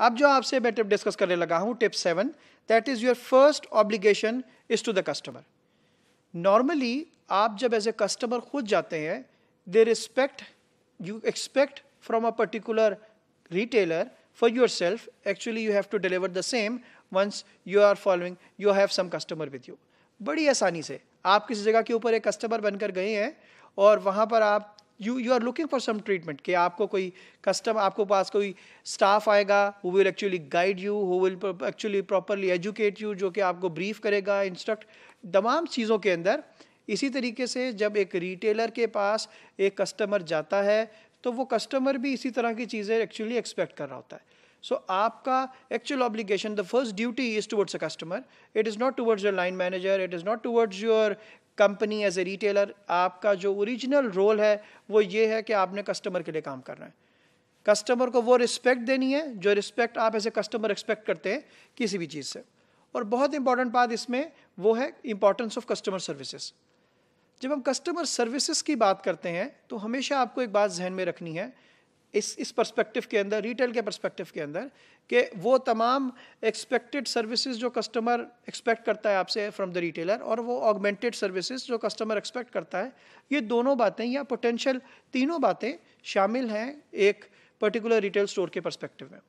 अब जो आपसे मैं टिप डिस्कस करने लगा हूं tip seven that is your first obligation is to the customer normally आप जब एज ए कस्टमर खुद जाते हैं the respect you expect from a particular retailer for yourself actually you have to deliver the same once you are following you have some customer with you बड़ी आसानी से आप किसी जगह के ऊपर एक कस्टमर बनकर गए हैं और वहाँ पर आप you you are looking for some treatment कि आपको कोई कस्टम आपको पास कोई स्टाफ आएगा who will actually guide you who will actually properly educate you जो कि आपको ब्रीफ करेगा इंस्ट्रक्ट तमाम चीज़ों के अंदर इसी तरीके से जब एक रिटेलर के पास एक कस्टमर जाता है तो वो कस्टमर भी इसी तरह की चीज़ें एक्चुअली एक्सपेक्ट कर रहा होता है सो so, आपका actual obligation the first duty is towards a customer it is not towards your line manager it is not towards your company as a retailer आपका जो ओरिजिनल रोल है वो ये है कि आपने कस्टमर के लिए काम करना है कस्टमर को वो रिस्पेक्ट देनी है जो रिस्पेक्ट आप एज ए कस्टमर एक्सपेक्ट करते हैं किसी भी चीज़ से और बहुत इंपॉर्टेंट बात इसमें वो है इंपॉर्टेंस ऑफ कस्टमर सर्विसेज जब हम कस्टमर सर्विसेज की बात करते हैं तो हमेशा आपको एक बात जहन में रखनी है इस इस पर्सपेक्टिव के अंदर रिटेल के पर्सपेक्टिव के अंदर कि वो तमाम एक्सपेक्टेड सर्विसेज जो कस्टमर एक्सपेक्ट करता है आपसे फ्रॉम द रिटेलर और वो ऑगमेंटेड सर्विसेज जो कस्टमर एक्सपेक्ट करता है ये दोनों बातें या पोटेंशियल तीनों बातें शामिल हैं एक पर्टिकुलर रिटेल स्टोर के परस्पेक्टिव में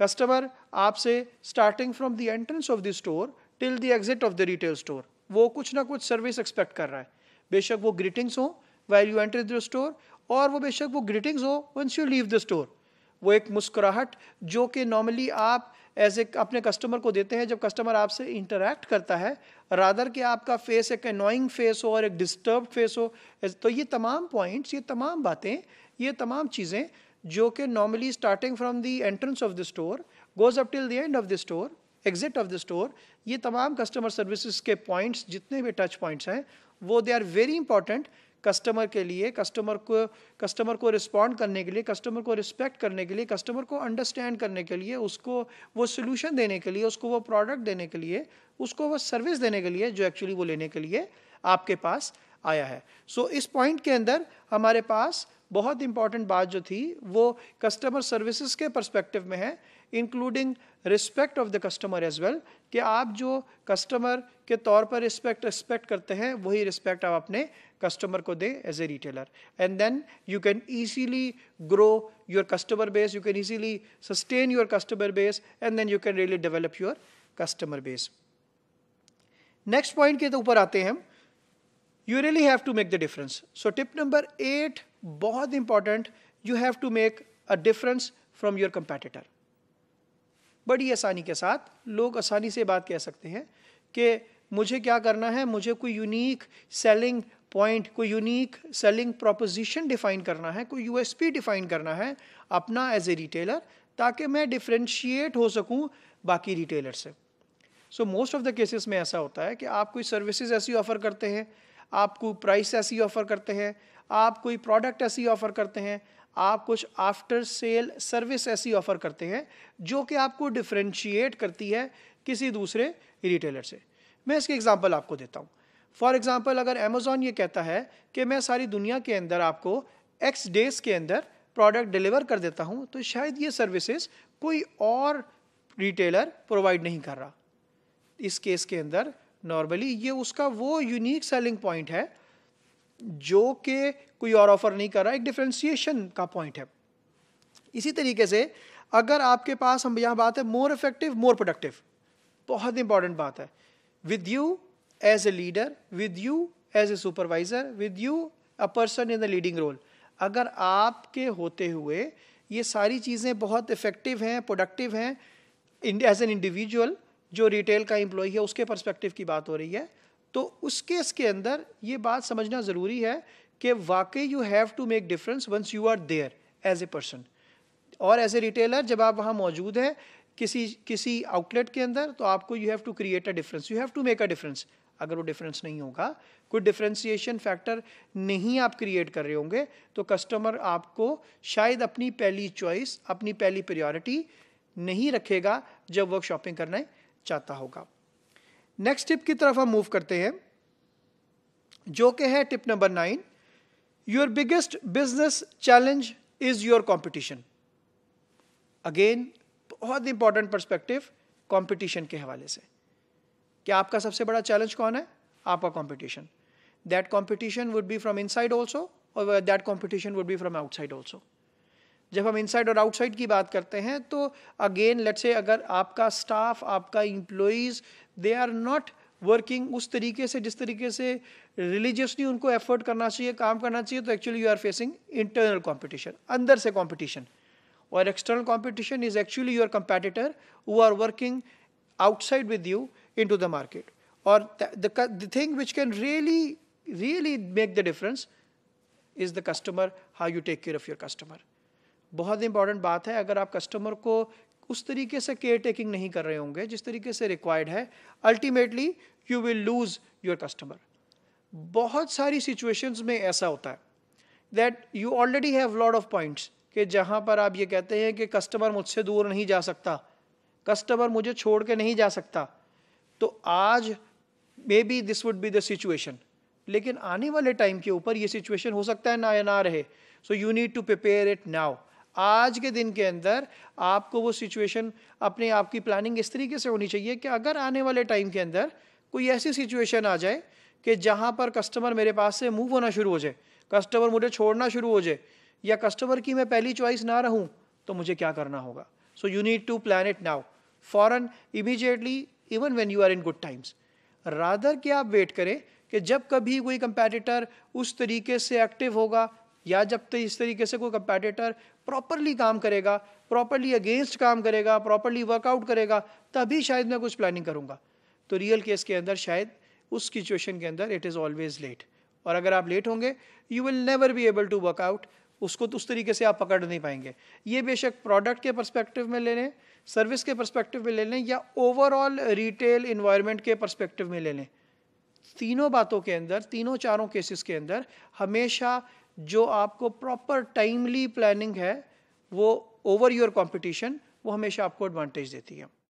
कस्टमर आपसे starting from the entrance of the store till the exit of the retail store वो कुछ ना कुछ सर्विस एक्सपेक्ट कर रहा है बेशक वो ग्रीटिंग्स हों well you enter the store और वो बेशक वो ग्रीटिंग्स हो once you leave the store वो एक मुस्कुराहट जो कि नॉर्मली आप एज ए अपने कस्टमर को देते हैं जब कस्टमर आपसे इंटरेक्ट करता है रादर कि आपका फेस एक अनोइंग फेस हो और एक डिस्टर्ब फेस हो तो ये तमाम पॉइंट्स ये तमाम बातें ये तमाम चीज़ें जो कि normally starting from the entrance of the store goes up till the end of the store exit of the store ये तमाम कस्टमर सर्विसेज के पॉइंट्स जितने भी टच पॉइंट्स हैं वो they are very important customer के लिए कस्टमर को कस्टमर को रिस्पॉन्ड करने के लिए कस्टमर को रिस्पेक्ट करने के लिए कस्टमर को अंडरस्टैंड करने के लिए उसको वो सोल्यूशन देने के लिए उसको वो प्रोडक्ट देने के लिए उसको वो सर्विस देने के लिए जो एक्चुअली वो लेने के लिए आपके पास आया है सो so, इस पॉइंट के अंदर हमारे पास बहुत इंपॉर्टेंट बात जो थी वो कस्टमर सर्विसेज के परस्पेक्टिव में है including respect of the customer as well कि आप जो कस्टमर के तौर पर रिस्पेक्ट रिस्पेक्ट करते हैं वही रिस्पेक्ट आप अपने कस्टमर को दें as a retailer and then you can easily grow your customer base you can easily sustain your customer base and then you can really develop your customer base next point के तो ऊपर आते हैं हम you really have to make the difference so tip number eight बहुत important you have to make a difference from your competitor बड़ी आसानी के साथ लोग आसानी से बात कह सकते हैं कि मुझे क्या करना है मुझे कोई यूनिक सेलिंग पॉइंट कोई यूनिक सेलिंग प्रोपोजिशन डिफाइन करना है कोई यूएसपी डिफाइन करना है अपना एज ए रिटेलर ताकि मैं डिफ्रेंशिएट हो सकूं बाकी रिटेलर से so most of the cases में ऐसा होता है कि आप कोई सर्विसेज ऐसी ऑफ़र करते हैं आप कोई प्राइस ऐसी ऑफ़र करते हैं आप कोई प्रोडक्ट ऐसी ऑफ़र करते हैं आप कुछ आफ्टर सेल सर्विस ऐसी ऑफ़र करते हैं जो कि आपको डिफ्रेंशिएट करती है किसी दूसरे रिटेलर से मैं इसकी एग्ज़ाम्पल आपको देता हूँ फॉर एग्ज़ाम्पल अगर अमेज़ोन ये कहता है कि मैं सारी दुनिया के अंदर आपको एक्स डेज के अंदर प्रोडक्ट डिलीवर कर देता हूँ तो शायद ये सर्विसेज कोई और रिटेलर प्रोवाइड नहीं कर रहा इस केस के अंदर नॉर्मली ये उसका वो यूनिक सेलिंग पॉइंट है जो कि कोई और ऑफर नहीं कर रहा एक डिफ्रेंसीशन का पॉइंट है इसी तरीके से अगर आपके पास हम यहाँ बात है मोर इफेक्टिव मोर प्रोडक्टिव बहुत इंपॉर्टेंट बात है with you as a leader with you as a supervisor with you a person in the leading role अगर आपके होते हुए ये सारी चीज़ें बहुत इफेक्टिव हैं प्रोडक्टिव हैं एज एन इंडिविजुअल जो रिटेल का एम्प्लॉय है उसके परस्पेक्टिव की बात हो रही है तो उस केस के अंदर ये बात समझना ज़रूरी है कि वाकई you have to make difference once you are there as a person और एज ए रिटेलर जब आप वहाँ मौजूद हैं किसी किसी आउटलेट के अंदर तो आपको you have to create a difference you have to make a difference अगर वो डिफरेंस नहीं होगा कोई डिफ्रेंसीशन फैक्टर नहीं आप क्रिएट कर रहे होंगे तो कस्टमर आपको शायद अपनी पहली चॉइस अपनी पहली प्रायोरिटी नहीं रखेगा जब वो शॉपिंग करना चाहता होगा नेक्स्ट टिप की तरफ हम मूव करते हैं जो कि है tip number nine your biggest business challenge is your competition again बहुत इंपॉर्टेंट परस्पेक्टिव कॉम्पिटिशन के हवाले से क्या आपका सबसे बड़ा चैलेंज कौन है आपका competition that competition would be from inside also और that competition would be from outside also जब हम इनसाइड और आउटसाइड की बात करते हैं तो अगेन लेट से अगर आपका स्टाफ आपका employees they are not working उस तरीके से जिस तरीके से रिलीजियसली उनको एफर्ट करना चाहिए काम करना चाहिए तो actually you are facing internal competition अंदर से कॉम्पिटिशन और external competition is actually your competitor वो are working outside with you in to the market और the thing which can really really make the difference is the customer how you take care of your customer बहुत important बात है अगर आप customer को उस तरीके से केयर टेकिंग नहीं कर रहे होंगे जिस तरीके से रिक्वायर्ड है ultimately you will lose your customer बहुत सारी सिचुएशंस में ऐसा होता है that you already have lot of points कि जहाँ पर आप ये कहते हैं कि कस्टमर मुझसे दूर नहीं जा सकता कस्टमर मुझे छोड़ के नहीं जा सकता तो आज may be this would be the situation लेकिन आने वाले टाइम के ऊपर ये सिचुएशन हो सकता है ना या ना रहे so you need to prepare it now आज के दिन के अंदर आपको वो सिचुएशन अपने आप की प्लानिंग इस तरीके से होनी चाहिए कि अगर आने वाले टाइम के अंदर कोई ऐसी सिचुएशन आ जाए कि जहाँ पर कस्टमर मेरे पास से मूव होना शुरू हो जाए कस्टमर मुझे छोड़ना शुरू हो जाए या कस्टमर की मैं पहली चॉइस ना रहूँ तो मुझे क्या करना होगा so you need to plan it now फॉरन immediately even when you are in good times rather कि आप वेट करें कि जब कभी कोई कंपेटिटर उस तरीके से एक्टिव होगा या जब तक तो इस तरीके से कोई कंपेटिटर प्रॉपरली काम करेगा प्रॉपरली अगेंस्ट काम करेगा प्रॉपरली वर्कआउट करेगा तभी शायद मैं कुछ प्लानिंग करूँगा तो रियल केस के अंदर शायद उस सिचुएशन के अंदर इट इज़ ऑलवेज लेट और अगर आप लेट होंगे you will never be able to work out उसको तो उस तरीके से आप पकड़ नहीं पाएंगे ये बेशक प्रोडक्ट के परस्पेक्टिव में ले लें सर्विस के परस्पेक्टिव में ले लें या ओवरऑल रिटेल इन्वायरमेंट के परस्पेक्टिव में ले लें तीनों बातों के अंदर तीनों चारों केसेस के अंदर हमेशा जो आपको प्रॉपर टाइमली प्लानिंग है वो ओवर योर कॉम्पिटिशन वो हमेशा आपको एडवांटेज देती है